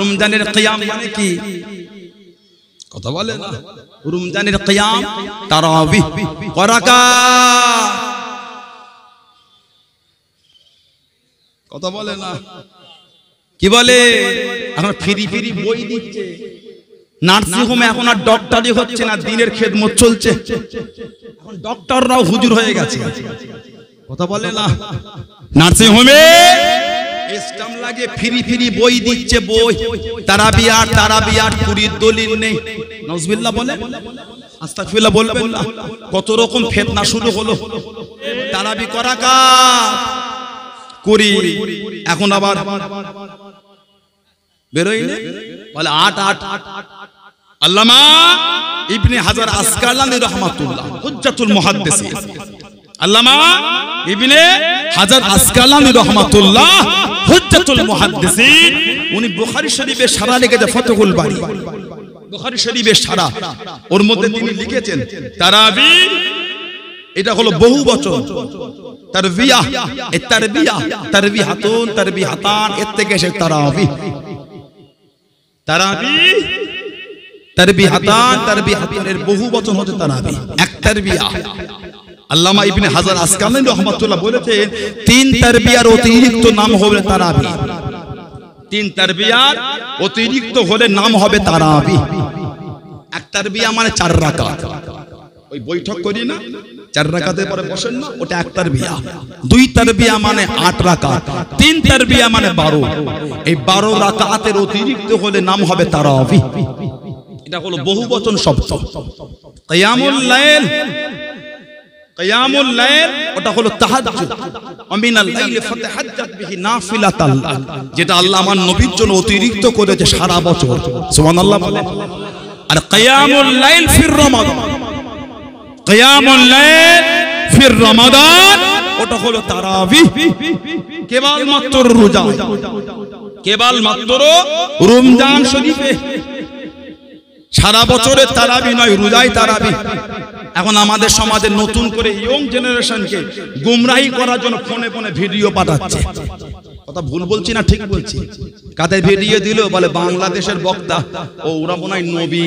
রমজানের কিয়াম মানে কি কথা বলে না রমজানের কিয়াম তারাবিহ করাকা কথা বলে না কি বলে আমরা ফিরি ফিরি বই দিচ্ছে নার্সিং হোমে এখন আর ডক্টরই হচ্ছে না দিনের খেদমত চলছে এখন ডক্টররাও হুজুর হয়ে গেছে কথা বলে না নার্সিং হোমে স্টাম্প লাগে ফ্রি ফ্রি বই দিচ্ছে বই তারা বিয়ার তারা বিয়ার পুরীর দলিল নেই নজবিল্লা বলে আস্তাকফিল্লা বলবে না কত রকম ফেতনা শুরু হলো তারাবি করা কাজ কুড়ি এখন আবার বেরোইলে বলে আট আট আল্লামা ইবনে হাজার আসকালানি রহমাতুল্লাহ হুজ্জাতুল মুহাদ্দিসিন আল্লামা ইবনে হাজার আসকালানি রহমাতুল্লাহ হুজ্জাতুল মুহাদ্দিসিন উনি বুখারী শরীফে সারা লিখেছে ফতহুল বারী বুখারী শরীফে সারা ওর মধ্যে তিনি লিখেছেন তারাবি এটা হলো বহু বচন তারবিয়াহ এ তারবিয়াহ তারবিহাতুন তারবিহাতান এর থেকে এসে তারাবি তারাবি তারবিহাতান তারবিহাতানের বহু বচন হচ্ছে তারাবি এক তারবিয়াহ আল্লামা ইবনে হাজার আসকানি রহমাতুল্লাহ বলেছেন তিন তারবিয়ার অতিরিক্ত নাম হবে তারাবি তিন তারবিয়ার অতিরিক্ত হলে নাম হবে তারাবি এক তারবিয়া মানে চার রাকাত ওই বৈঠক করি না চার রাকাতের পরে বসেন না ওটা এক তারবিয়া দুই তারবিয়া মানে আট রাকাত তিন তারবিয়া মানে বারো এই বারো রাকাতের অতিরিক্ত হলে নাম হবে তারাবি এটা হলো বহু বচন শব্দ কিয়ামুল লাইল কিয়ামুল লাইল ওটা হলো তাহাজ্জুদ আমিনাল লাইল ফাতাহাজ্জাত বিহি নাফিলাতাল যেটা আল্লাহ আমার নবীর জন্য অতিরিক্ত করেছে সারা বছর সুবহানাল্লাহ বলেন আর কিয়ামুল লাইল ফির রমাদান কিয়ামুল লাইল ফির রমাদান ওটা হলো তারাবিহ কেবলমাত্র রোজা কেবলমাত্র রমজান শরীফে সারা বছরের তারাবি নয় রোজাই তারাবি এখন আমাদের সমাজে নতুন করে ইয়ং জেনারেশনকে গুমরাহি করার জন্য ফোনে ফোনে ভিডিও পাঠাচ্ছে কথা ভুল বলছি না ঠিক বলছি কাদের ভিডিও দিল বলে বাংলাদেশের বক্তা ও ওরা মনে হয় নবী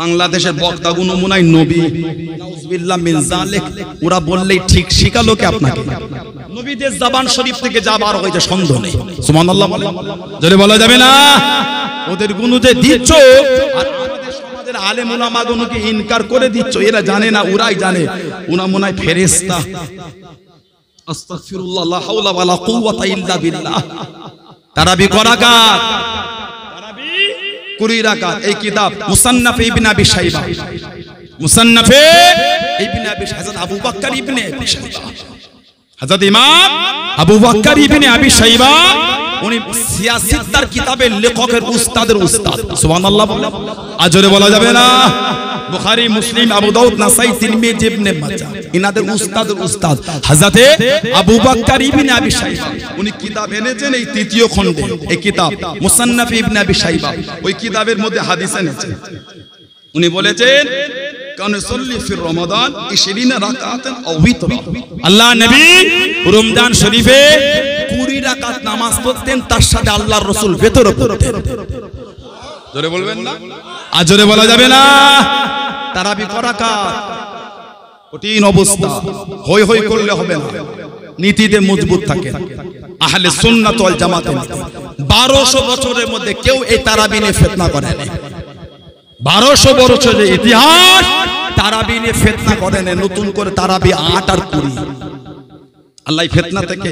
বাংলাদেশের বক্তা বক্তাগুলো মনে হয় নবী ওরা বললেই ঠিক কে আপনাকে নবীদের জাবান শরীফ থেকে যা বার হয়েছে সন্দেহ নেই সুমান বলে বলে বলা যাবে না ওদের গুণ যে দিচ্ছ আর আমাদের আলেম ওলামাগুলোকে ইনকার করে দিচ্ছ এরা জানে না ওরাই জানে ওনা মনে ফেরেস্তা আবু বাক্কার ইবনে আবি সাইবা উনি সিয়াসিদ্দার কিতাবের লেখকের উস্তাদের উস্তাদ সুবহানাল্লাহ বলে আজরে বলা যাবে না বুখারী মুসলিম আবু দাউদ নাসাই তিরমিজি ইবনে মাজাহ ইনাদের উস্তাদের উস্তাদ হযরতে আবু বকর ইবনে আবি শাইবা উনি কিতাব এনেছেন এই তৃতীয় খণ্ডে এই কিতাব মুসান্নাফ ইবনে আবি শাইবা ওই কিতাবের মধ্যে হাদিস এনেছেন উনি বলেছেন রমাদান আল্লাহ নবী রমজান শরীফে রাকাত নামাজ পড়তেন তার সাথে আল্লাহর রসুল ভেতরে পড়তেন জোরে বলবেন না আর জোরে বলা যাবে না তারাবি করাকাত কঠিন অবস্থা হই হই করলে হবে না নীতিতে মজবুত থাকে আহলে সুন্নাত ওয়াল জামাতে বারোশো বছরের মধ্যে কেউ এই তারাবি নিয়ে ফেতনা করে না বারোশো বছরের ইতিহাস তারাবি নিয়ে ফেতনা করে না নতুন করে তারাবি আট আর কুড়ি আল্লাহ ফেতনা থেকে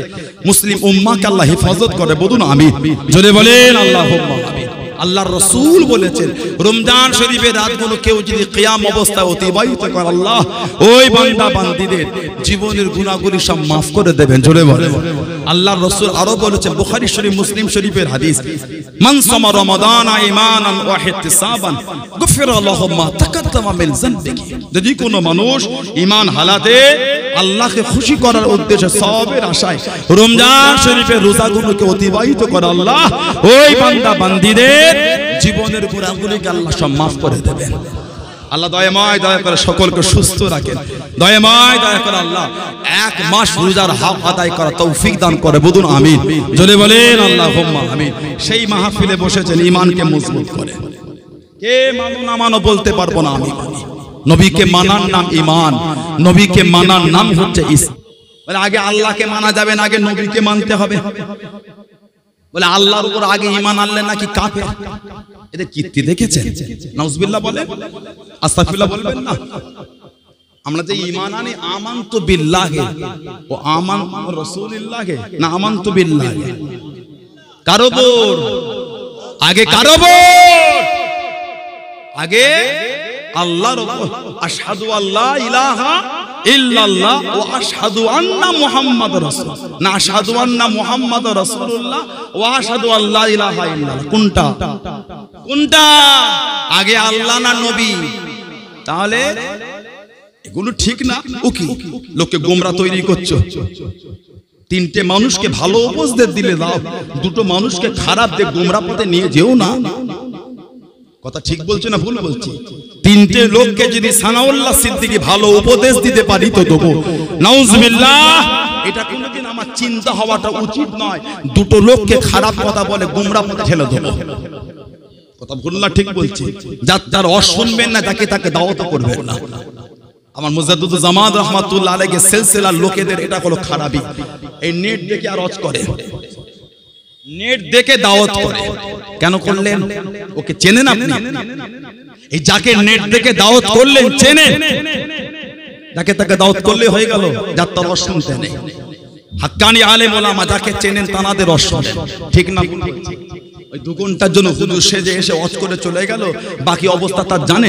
মুসলিম উম্মাকে আল্লাহ হেফাজত করে বলুন আমি জোরে বলেন আল্লাহ আল্লাহ রসুল বলেছেন রমজান শরীফের রাতগুলো কেউ যদি কেয়াম অবস্থা অতিবাহিত করে আল্লাহ ওই বান্দা বান্দিদের জীবনের গুণাগুলি সব মাফ করে দেবেন জোরে বলে আল্লাহ রসুল আরো বলেছেন বুখারি শরীফ মুসলিম শরীফের হাদিস মানসমা রমাদান ইমানান ওয়া ইহতিসাবান গুফিরা লাহু মা তাকাদ্দামা মিন যদি কোনো মানুষ ইমান হালাতে আল্লাহকে খুশি করার উদ্দেশ্যে সবের আশায় রমজান শরীফের রোজাগুলোকে অতিবাহিত করে আল্লাহ ওই বান্দা বান্দিদের জীবনের গুণাগুলিকে আল্লাহ সব মাফ করে দেবেন আল্লাহ দয়াময় দয়া করে সকলকে সুস্থ রাখেন দয়াময় দয়া করে আল্লাহ এক মাস রোজার হাফ আদায় করা তৌফিক দান করে বুধুন আমিন জলে বলেন আল্লাহ আমিন সেই মাহফিলে বসেছেন ইমানকে মজবুত করে কে মানু না মানো বলতে পারবো না আমি নবীকে মানার নাম ইমান নবীকে মানার নাম হচ্ছে ইসলাম বলে আগে আল্লাহকে মানা যাবে না আগে নবীকে মানতে হবে বলে আল্লাহর উপর আগে ইমান আনলে নাকি কাফের এদের কীর্তি দেখেছেন নাউজবিল্লাহ বলে আস্তাফিল্লাহ বলবেন না আমরা যে ইমান আনি আমান তো বিল্লাহে ও আমান রসুলিল্লাহে না আমান তো বিল্লাহে কারোবর আগে কারোবর আগে আল্লাহর আশহাদু আল্লাহ ইলাহা ইল্লাল্লাহ ও আশহাদু আন্না মুহাম্মাদুর রাসূল না আশহাদু আন্না মুহাম্মাদুর রাসূলুল্লাহ ও আশহাদু আল্লা ইলাহা ইল্লাল্লাহ কোনটা কোনটা আগে আল্লাহ না নবী তাহলে এগুলো ঠিক না ও কি লোকে গোমরা তৈরি করছো তিনটে মানুষকে ভালো উপদেশ দিলে দাও দুটো মানুষকে খারাপ দিয়ে গোমরা পথে নিয়ে যেও না কথা ঠিক বলছে না ভুল বলছি তিনটে লোককে যদি সানাউল্লাহ সিদ্দিকি ভালো উপদেশ দিতে পারি তো দেবো নাউজবিল্লাহ এটা কোনোদিন আমার চিন্তা হওয়াটা উচিত নয় দুটো লোককে খারাপ কথা বলে গুমরা মতো ঠেলে দেবো কথা ভুল না ঠিক বলছি যার যার অস শুনবেন না তাকে তাকে দাওয়াত করবেন না আমার মুজাদুদ জামাত রহমাতুল্লাহ আলাইকে সিলসিলার লোকেদের এটা হলো খারাপই এই নেট দেখে আর অজ করে নেট দেখে দাওয়াত করে কেন করলেন ওকে চেনেন আপনি এই যাকে নেট দেখে দাওয়াত করলেন চেনেন যাকে তাকে দাওয়াত করলে হয়ে গেল যার তার অসুবিধা নেই হাক্কানি আলে মোলামা যাকে চেনেন তানাদের অসুবিধা ঠিক না ওই দু ঘন্টার জন্য হুজুর সেজে এসে অজ করে চলে গেল বাকি অবস্থা তার জানে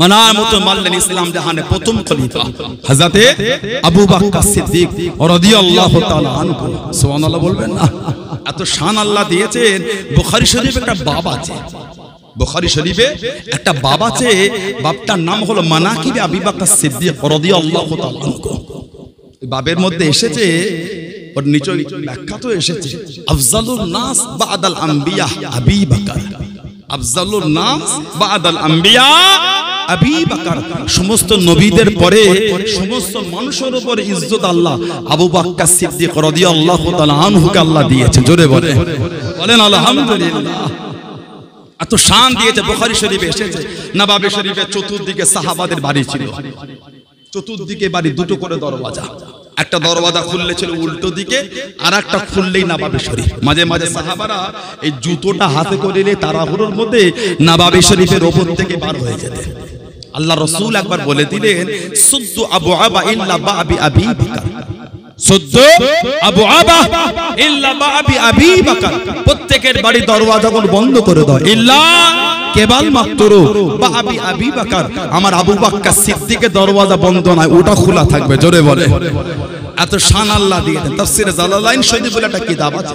মানার ইসলাম প্রথম খলিফা হাজাতে আবু বাক্কা সিদ্দিক তাআলা আনহু সুবহানাল্লাহ বলবেন না এত শান আল্লাহ দিয়েছেন বুখারী একটা বাব আছে বুখারী শরীফে একটা বাব আছে বাপটার নাম হলো মানাকিব আবি বাক্কা সিদ্দিক তাআলা আনহু বাবের মধ্যে এসেছে ওর নিচে ব্যাখ্যা তো এসেছে আফজালুন নাস বাদাল আম্বিয়া আবি বাকার আফজালুন নাস বাদাল আম্বিয়া আবি বাকার সমস্ত নবীদের পরে সমস্ত মানুষের উপর ইজ্জত আল্লাহ আবু বাক্কা সিদ্দিক তাআলা আনহুকে আল্লাহ জোরে বলে বলেন আলহামদুলিল্লাহ এত শান দিয়েছে বুখারী শরীফে এসেছে শরীফে চতুর্দিকে সাহাবাদের বাড়ি ছিল চতুর্দিকে বাড়ি দুটো করে দরওয়াজা একটা দরওয়াজা খুললে ছিল উল্টো দিকে আর একটা খুললেই নাবাবি শরীফ মাঝে মাঝে সাহাবারা এই জুতোটা হাতে করে নিয়ে তাড়াহুড়োর মধ্যে নাবাবি শরীফের ওপর থেকে বার হয়ে যেতে আল্লাহ রসুল একবার বলে দিলেন সুদ্দু আবু আবা ইল্লা বা আবি আবি প্রত্যেকের বাড়ি বন্ধ করে দাও ইল্লা আমার আবু বাক্কা দরওয়াজা বন্ধ নয় ওটা খোলা থাকবে জোরে বলে এত শান আল্লাহ দিয়ে দেন বলে একটা কিতাব আছে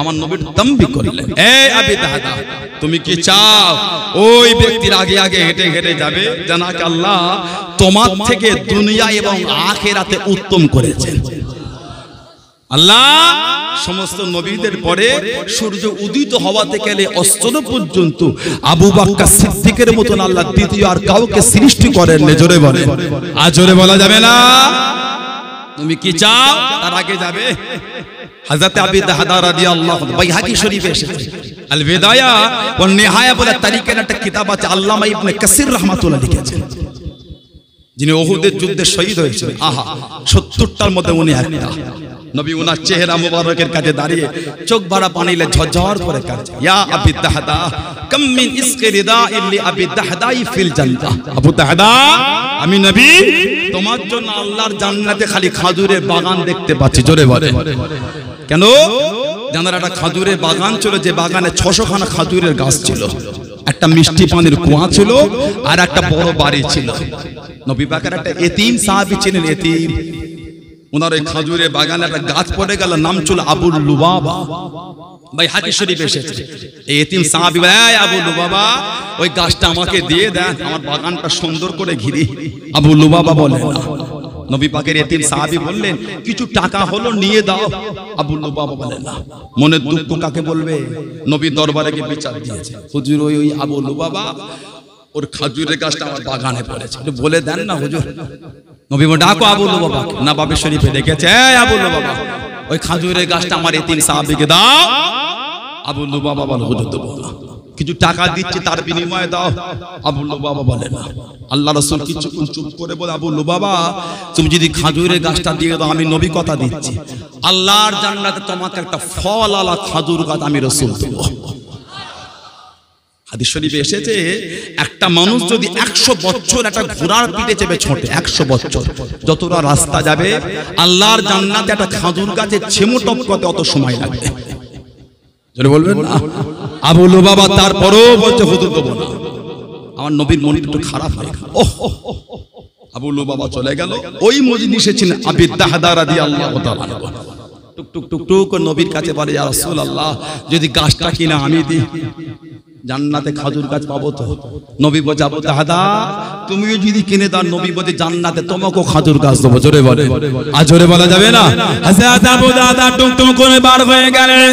আমার নবীর দাম্বি করলেন তুমি কি চাও ওই ব্যক্তির আগে আগে হেঁটে হেঁটে যাবে জানাক আল্লাহ তোমার থেকে দুনিয়া এবং আখেরাতে উত্তম করেছেন আল্লাহ সমস্ত নবীদের পরে সূর্য উদিত হওয়াতে গেলে অস্তন পর্যন্ত আবু বাক্কা সিদ্দিকের মতন আল্লাহ দ্বিতীয় আর কাউকে সৃষ্টি করেন জোরে বলে আর জোরে বলা যাবে না তুমি কি চাও তার আগে যাবে হযরত আবি দাহদা রাদিয়াল্লাহু আনহু বাইহাকি শরীফে এসেছে আল বিদায়া ও নিহায়া বলে তালিকার একটা কিতাব আছে আল্লামা ইবনে কাসির রাহমাতুল্লাহ লিখেছেন যিনি উহুদের যুদ্ধে শহীদ হয়েছেন আহা সত্তরটার মধ্যে উনি একটা নবী উনার চেহারা মোবারকের কাছে দাঁড়িয়ে চোখ ভাড়া পানিলে ঝরঝর করে কাঁদছে ইয়া আবি দাহদা কাম মিন ইসকে রিদা ইল্লি আবি দাহদাই ফিল জান্নাহ আবু দাহদা আমি নবী তোমার জন্য আল্লাহর জান্নাতে খালি খাজুরের বাগান দেখতে পাচ্ছি জোরে বলে কেন জানার একটা খাজুরের বাগান ছিল যে বাগানে ছশো খানা খাজুরের গাছ ছিল একটা মিষ্টি পানির কুয়া ছিল আর একটা বড় বাড়ি ছিল নবী পাকের একটা এতিম সাহাবি ছিলেন এতিম ওনার ওই খাদুরের বাগানে একটা গাছ পড়ে গেল নাম ছিল আবুল লুবাবা ভাই হাজির শরীফ এসেছে এই এতিম সাহাবি ভাই আবু লুবাবা ওই গাছটা আমাকে দিয়ে দেন আমার বাগানটা সুন্দর করে ঘিরে আবু লুবাবা বলে না নবী পাকের এতিম সাহাবি বললেন কিছু টাকা হলো নিয়ে দাও আবুল বাবা বলেন না মনের দুঃখ কাকে বলবে নবী দরবারে গিয়ে বিচার দিয়েছে হুজুর ওই ওই আবুল বাবা ওর খাজুরের গাছটা আমার বাগানে পড়েছে বলে দেন না হুজুর নবী ডাকো আবুল বাবা না বাবে শরীফে দেখেছে আবুল বাবা ওই খাজুরের গাছটা আমার এতিম সাহাবিকে দাও আবুল বাবা বল হুজুর দেবো না কিছু টাকা দিচ্ছে তার বিনিময়ে দাও আবুল বাবা বলে না আল্লাহ রসুল কিছুক্ষণ চুপ করে বলে আবুল বাবা তুমি যদি খাজুরের গাছটা দিয়ে দাও আমি নবী কথা দিচ্ছি আল্লাহর জান্নাতে তোমাকে একটা ফল আলা খাজুর গাছ আমি রসুল দেবো হাদিস এসেছে একটা মানুষ যদি একশো বছর একটা ঘোড়ার পিঠে চেপে ছোটে একশো বছর যতটা রাস্তা যাবে আল্লাহর জান্নাতে একটা খাজুর গাছে ছেমুটপ কত অত সময় লাগবে বলবেন আবুল বাবা তারপরেও বলছে হুজুর দেবো না আমার নবীর মন একটু খারাপ হয় ওহ আবুল বাবা চলে গেল ওই মজলিসে ছিলেন আবির দাহাদারা দিয়ে আল্লাহ টুক টুক টুক নবীর কাছে বলে ইয়া রাসূলুল্লাহ যদি গাছটা কিনা আমি দিই জান্নাতে খাজুর গাছ পাবো তো নবী বলে আবু দাহাদা তুমিও যদি কিনে দাও নবী বলে জান্নাতে তোমাকেও খাজুর গাছ দেবো জোরে বলে আর জোরে বলা যাবে না হাজার আবু দাদা টুক টুক করে বার হয়ে গেলেন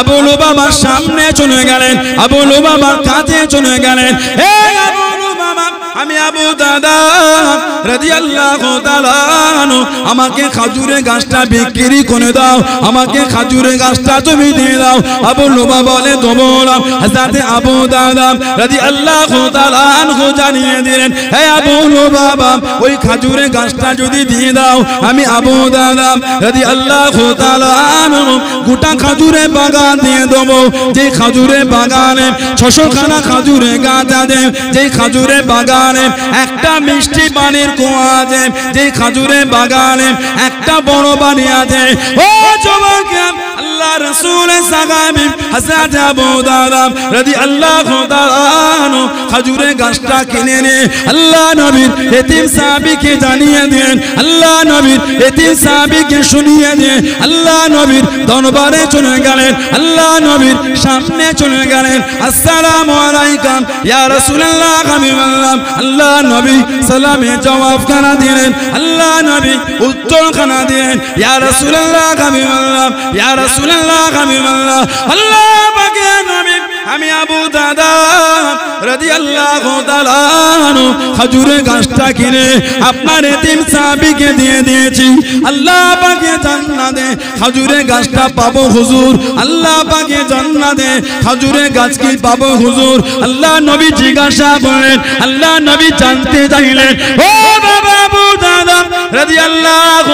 আবুল বাবার সামনে চলে গেলেন আবুল বাবার কাছে চলে গেলেন আমি আবু দাদা আমাকে খাজুরে গাছটা বিক্রি করে দাও আমাকে খাজুরে গাছটা তুমি দিয়ে দাও আবু লোবা বলে তোমরা হাজরাতে আবু দাদা রাজি আল্লাহ আনহু জানিয়ে দিলেন হে আবু লোবা ওই খাজুরে গাছটা যদি দিয়ে দাও আমি আবু দাদা রাজি আল্লাহ আনহু গোটা খাজুরে বাগান দিয়ে দেবো যে খাজুরে বাগানে ছশো খানা খাজুরে গাছ আছে যে খাজুরে বাগান বাগানে একটা মিষ্টি পানির কুয়া আছে যে খাজুরে বাগানে একটা বড় বাড়ি আছে ও জবাকে আল্লাহ রসুল সাগামি হাসরাত আবু দারাম রাদিয়াল্লাহু তাআলা খজুরে গাছটা কিনে নে আল্লাহ নবী এতিম সাহাবীকে জানিয়ে দেন আল্লাহ নবী এতিম সাহাবীকে শুনিয়ে দেন আল্লাহ নবীর দনবারে চলে গেলেন আল্লাহ নবীর সামনে চলে গেলেন আসসালামু আলাইকুম ইয়া রাসূলুল্লাহ বললাম আল্লাহ নবী সালামে জবাব খানা দিলেন আল্লাহ নবী উত্তর খানা দিলেন ইয়া রাসূলুল্লাহ বললাম ইয়া রাসূলুল্লাহ হাবিবাল্লাহ আল্লাহ পাকে নবী আমি আবু দাদা রাদিয়াল্লাহু তাআলা খজুরের গাছটা কিনে আপনার এতিম সাহাবীকে দিয়ে দিয়েছি আল্লাহ পাকে জান্নাতে খজুরের গাছটা পাবো হুজুর আল্লাহ পাকে জান্নাতে খজুরের গাছ কি পাবো হুজুর আল্লাহ নবী জিজ্ঞাসা বলেন আল্লাহ নবী জানতে চাইলেন ও আবু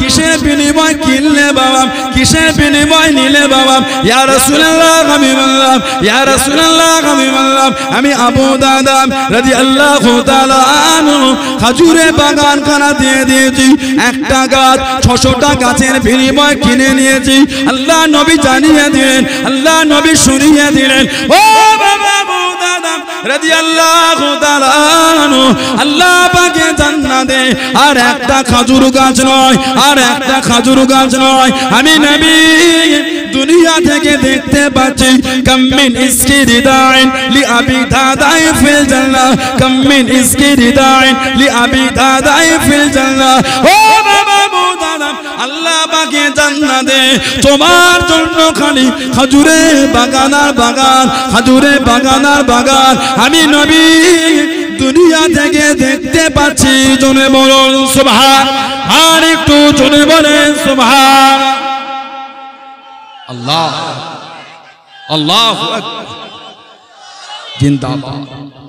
কিসের বিনিময় কিনলে বাবা কিসের বিনিময় নিলে বাবা ইয়া রাসূলুল্লাহ আমি বললাম ইয়া রাসূলুল্লাহ আমি বললাম আমি আবু দাদা রাদিয়াল্লাহু তাআলা খাজুরে বাগান খানা দিয়ে দিয়েছি একটা গাছ 600টা গাছের বিনিময় কিনে নিয়েছি আল্লাহ নবী জানিয়ে দিলেন আল্লাহ নবী শুনিয়ে দিলেন ও আল্লাহ দালানো আল্লাহ পাকে জান্না দে আর একটা খাজুর গাছ নয় আর একটা খাজুর গাছ নয় আমি নবী দুনিয়া থেকে দেখতে পাচ্ছি কাম্মিন ইসকি হৃদয় লি আবি দাদাই ফিল জান্নাহ কাম্মিন ইসকি হৃদয় লি আবি দাদাই ফিল জান্নাহ ও বাবা আল্লাহ বাগে জান্না দে তোমার জন্য খালি হাজুরে বাগান আর বাগান হাজুরে বাগান আর বাগান আমি নবী দুনিয়া থেকে দেখতে পাচ্ছি জনে বলুন সুভার আর একটু জনে বলেন সুভার আল্লাহ আল্লাহ জিন্দাবাদ